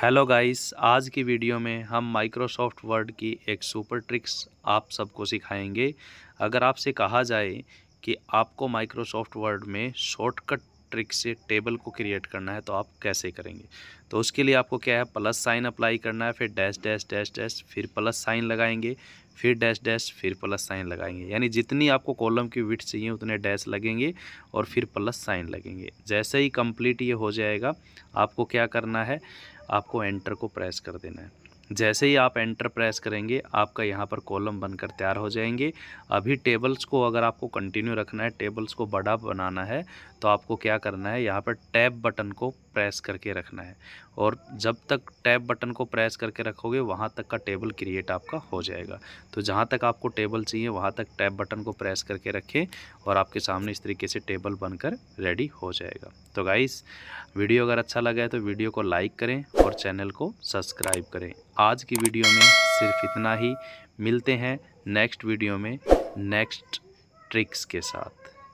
hello guys आज की video में हम माइक्रोसॉफ्ट वर्ड की एक सुपर ट्रिक्स आप सबको सिखाएंगे अगर आपसे कहा जाए कि आपको माइक्रोसॉफ्ट वर्ड में शॉर्टकट ट्रिक से टेबल को क्रिएट करना है तो आप कैसे करेंगे तो उसके लिए आपको क्या है प्लस साइन अप्लाई करना है फिर डैश डैश डैश डैश फिर प्लस साइन लगाएंगे फिर डैश डैश फिर प्लस साइन लगाएंगे यानी जितनी आपको कॉलम की विट चाहिए उतने डैश लगेंगे और फिर प्लस साइन लगेंगे जैसे ही कंप्लीट ये हो जाएगा आपको क्या करना है आपको एंटर को प्रेस कर देना है जैसे ही आप एंटर प्रेस करेंगे आपका यहाँ पर कॉलम बनकर तैयार हो जाएंगे अभी टेबल्स को अगर आपको कंटिन्यू रखना है टेबल्स को बड़ा बनाना है तो आपको क्या करना है यहाँ पर टैब बटन को प्रेस करके रखना है और जब तक टैब बटन को प्रेस करके रखोगे वहाँ तक का टेबल क्रिएट आपका हो जाएगा तो जहाँ तक आपको टेबल चाहिए वहाँ तक टैब बटन को प्रेस करके रखें और आपके सामने इस तरीके से टेबल बनकर रेडी हो जाएगा तो गाइस वीडियो अगर अच्छा लगा है तो वीडियो को लाइक करें और चैनल को सब्सक्राइब करें आज की वीडियो में सिर्फ इतना ही मिलते हैं नेक्स्ट वीडियो में नेक्स्ट ट्रिक्स के साथ